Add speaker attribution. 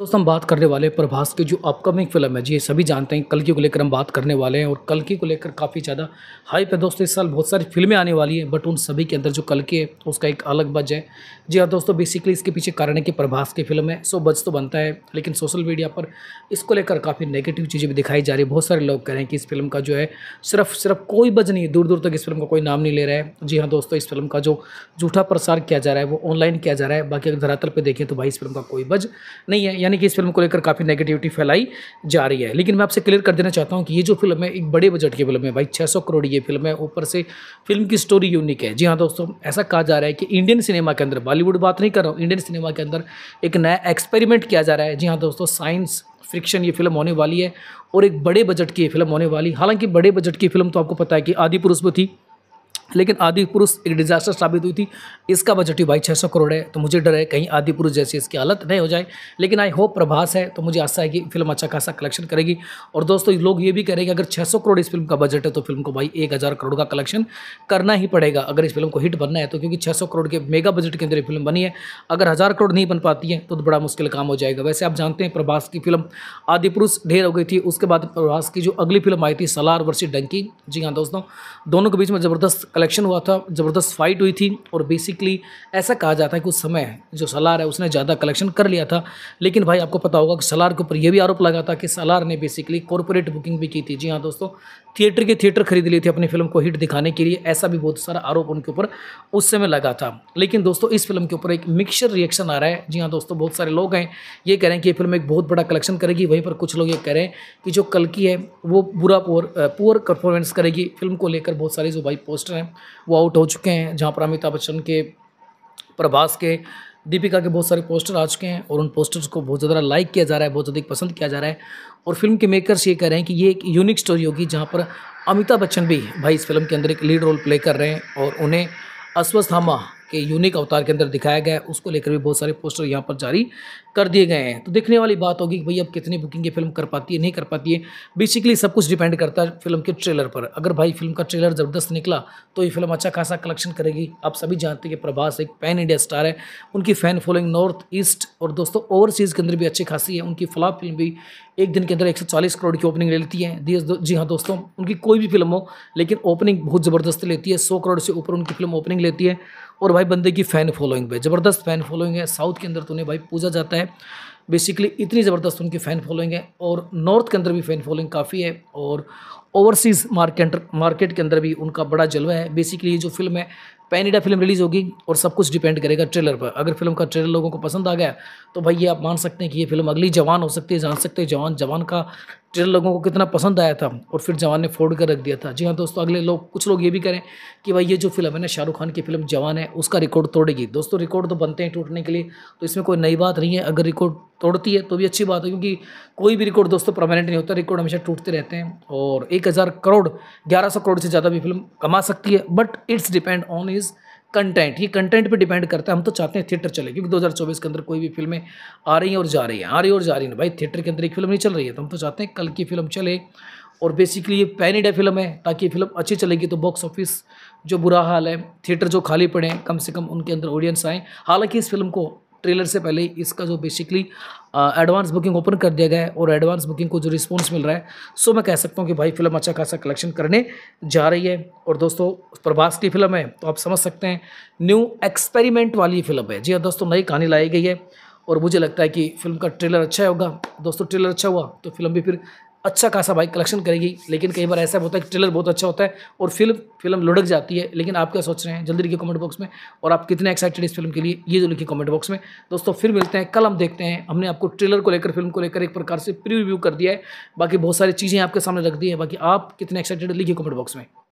Speaker 1: दोस्तों हम बात करने वाले प्रभास की जो अपकमिंग फिल्म है जी सभी जानते हैं कल की को लेकर हम बात करने वाले हैं और कल की को लेकर काफ़ी ज़्यादा हाइप है दोस्तों इस साल बहुत सारी फिल्में आने वाली हैं बट उन सभी के अंदर जो कल की है उसका एक अलग बज है जी हाँ दोस्तों बेसिकली इसके पीछे कारण है कि प्रभास की फिल्म है सो बज तो बनता है लेकिन सोशल मीडिया पर इसको लेकर काफ़ी नेगेटिव चीज़ें भी दिखाई जा रही है बहुत सारे लोग कह रहे हैं कि इस फिल्म का जो है सिर्फ सिर्फ कोई बज नहीं है दूर दूर तक इस फिल्म का कोई नाम नहीं ले रहा है जी हाँ दोस्तों इस फिल्म का जो झूठा प्रसार किया जा रहा है वो ऑनलाइन किया जा रहा है बाकी अगर धरातल पर देखें तो भाई इस फिल्म का कोई बज नहीं है यानी कि इस फिल्म को लेकर काफ़ी नेगेटिविटी फैलाई जा रही है लेकिन मैं आपसे क्लियर कर देना चाहता हूँ कि ये जो फिल्म है एक बड़े बजट की फिल्म है भाई छः करोड़ ये फिल्म है ऊपर से फिल्म की स्टोरी यूनिक है जी हाँ दोस्तों ऐसा कहा जा रहा है कि इंडियन सिनेमा के अंदर बॉलीवुड बात नहीं कर रहा हूँ इंडियन सिनेमा के अंदर एक नया एक्सपेरिमेंट किया जा रहा है जी हाँ दोस्तों साइंस फ्रिक्शन ये फिल्म होने वाली है और एक बड़े बजट की फिल्म होने वाली हालांकि बड़े बजट की फिल्म तो आपको पता है कि आदि पुरुष में थी लेकिन आदि पुरुष एक डिजास्टर साबित हुई थी इसका बजट ही भाई 600 करोड़ है तो मुझे डर है कहीं आदि पुरुष जैसी इसकी हालत नहीं हो जाए लेकिन आई होप प्रभास है तो मुझे आशा है कि फिल्म अच्छा खासा कलेक्शन करेगी और दोस्तों लोग ये भी कह रहे हैं कि अगर 600 करोड़ इस फिल्म का बजट है तो फिल्म को भाई एक करोड़ का कलेक्शन करना ही पड़ेगा अगर इस फिल्म को हिट बनना है तो क्योंकि छः करोड़ के मेगा बजट के अंदर ये फिल्म बनी है अगर हज़ार करोड़ नहीं बन पाती है तो, तो बड़ा मुश्किल काम हो जाएगा वैसे आप जानते हैं प्रभास की फिल्म आदि पुरुष ढेर हो गई थी उसके बाद प्रभास की जो अगली फिल्म आई थी सलार वर्सी डंकी जी हाँ दोस्तों दोनों के बीच में ज़बरदस्त कलेक्शन हुआ था ज़बरदस्त फाइट हुई थी और बेसिकली ऐसा कहा जाता है कि उस समय जो सलार है उसने ज़्यादा कलेक्शन कर लिया था लेकिन भाई आपको पता होगा कि सलार के ऊपर यह भी आरोप लगा था कि सलार ने बेसिकली कॉरपोरेट बुकिंग भी की थी जी हाँ दोस्तों थिएटर के थिएटर खरीद लिए थे अपनी फिल्म को हिट दिखाने के लिए ऐसा भी बहुत सारा आरोप उनके ऊपर उस समय लगा था लेकिन दोस्तों इस फिल्म के ऊपर एक मिक्सर रिएक्शन आ रहा है जी हाँ दोस्तों बहुत सारे लोग हैं ये कह रहे हैं कि ये फिल्म एक बहुत बड़ा कलेक्शन करेगी वहीं पर कुछ लोग ये कह रहे हैं कि जो कल की है वो बुरा पुअर पुअर परफॉर्मेंस करेगी फिल्म को लेकर बहुत सारे जो भाई पोस्टर हैं वो आउट हो चुके हैं जहाँ पर अमिताभ बच्चन के प्रभास के दीपिका के बहुत सारे पोस्टर आ चुके हैं और उन पोस्टर्स को बहुत ज़्यादा लाइक किया जा रहा है बहुत अधिक पसंद किया जा रहा है और फिल्म के मेकर्स ये कह रहे हैं कि ये एक यूनिक स्टोरी होगी जहाँ पर अमिताभ बच्चन भी भाई इस फिल्म के अंदर एक लीड रोल प्ले कर रहे हैं और उन्हें हामा के यूनिक अवतार के अंदर दिखाया गया है उसको लेकर भी बहुत सारे पोस्टर यहाँ पर जारी कर दिए गए हैं तो देखने वाली बात होगी कि भाई अब कितनी बुकिंग ये फिल्म कर पाती है नहीं कर पाती है बेसिकली सब कुछ डिपेंड करता है फिल्म के ट्रेलर पर अगर भाई फिल्म का ट्रेलर ज़बरदस्त निकला तो ये फिल्म अच्छा खासा कलेक्शन करेगी आप सभी जानते हैं कि प्रभास एक पैन इंडिया स्टार है उनकी फ़ैन फॉलोइंग नॉर्थ ईस्ट और दोस्तों ओवरसीज़ के अंदर भी अच्छी खासी है उनकी फ्लॉप फिल्म भी एक दिन के अंदर 140 करोड़ की ओपनिंग ले लेती है हाँ जी हाँ दोस्तों उनकी कोई भी फिल्म हो लेकिन ओपनिंग बहुत ज़बरदस्त लेती है सौ करोड़ से ऊपर उनकी फिल्म ओपनिंग लेती है और भाई बंदे की फ़ैन फॉलोइंग पे ज़बरदस्त फ़ैन फॉलोइंग है साउथ के अंदर तो उन्हें भाई पूजा जाता है बेसिकली इतनी ज़बरदस्त उनकी फ़ैन फॉलोइंग है और नॉर्थ के अंदर भी फ़ैन फॉलोइंग काफ़ी है और ओवरसीज़ मार्केट मार्केट के अंदर भी उनका बड़ा जलवा है बेसिकली ये जो फिल्म है पैन इंडिया फिल्म रिलीज़ होगी और सब कुछ डिपेंड करेगा ट्रेलर पर अगर फिल्म का ट्रेलर लोगों को पसंद आ गया तो भाई ये आप मान सकते हैं कि ये फिल्म अगली जवान हो सकती है जान सकते हैं जवान जवान का ट्रेलर लोगों को कितना पसंद आया था और फिर जवान ने फोड़ कर रख दिया था जी हाँ दोस्तों अगले लोग कुछ लोग ये भी करें कि भाई ये जो फिल्म है ना शाहरुख खान की फिल्म जवान है उसका रिकॉर्ड तोड़ेगी दोस्तों रिकॉर्ड तो बनते हैं टूटने के लिए तो इसमें कोई नई बात नहीं है अगर रिकॉर्ड तोड़ती है तो भी अच्छी बात है क्योंकि कोई भी रिकॉर्ड दोस्तों परमानेंट नहीं होता रिकॉर्ड हमेशा टूटते रहते हैं और एक हज़ार करोड़ ग्यारह सौ करोड़ से ज़्यादा भी फिल्म कमा सकती है but it's depend on is is content ये कंटेंट पे डिपेंड करता है हम तो चाहते हैं थिएटर चले क्योंकि 2024 के अंदर कोई भी फिल्में आ रही हैं और जा रही हैं आ रही और जा रही हैं भाई थिएटर के अंदर एक फिल्म नहीं चल रही है तो हम तो चाहते हैं कल की फिल्म चले और बेसिकली ये पैन इंडिया फिल्म है ताकि फिल्म अच्छी चलेगी तो बॉक्स ऑफिस जो बुरा हाल है थिएटर जो खाली पड़े कम से कम उनके अंदर ऑडियंस आएँ हालाँकि इस फिल्म को ट्रेलर से पहले ही इसका जो बेसिकली एडवांस बुकिंग ओपन कर दिया गया है और एडवांस बुकिंग को जो रिस्पॉन्स मिल रहा है सो मैं कह सकता हूँ कि भाई फिल्म अच्छा खासा कलेक्शन करने जा रही है और दोस्तों प्रभास की फिल्म है तो आप समझ सकते हैं न्यू एक्सपेरिमेंट वाली फिल्म है जी हाँ दोस्तों नई कहानी लाई गई है और मुझे लगता है कि फिल्म का ट्रेलर अच्छा होगा दोस्तों ट्रेलर अच्छा हुआ तो फिल्म भी फिर अच्छा खासा भाई कलेक्शन करेगी लेकिन कई बार ऐसा होता है कि ट्रेलर बहुत अच्छा होता है और फिल्म फिल्म लुढ़क जाती है लेकिन आप क्या सोच रहे हैं जल्दी लिखिए कमेंट बॉक्स में और आप कितने एक्साइटेड इस फिल्म के लिए ये जो लिखिए कमेंट बॉक्स में दोस्तों फिर मिलते हैं कल हम देखते हैं हमने आपको ट्रेलर को लेकर फिल्म को लेकर एक प्रकार से प्री कर दिया है बाकी बहुत सारी चीज़ें आपके सामने रख दी है बाकी आप कितने एक्साइटेड लिखिए कमेंट बॉक्स में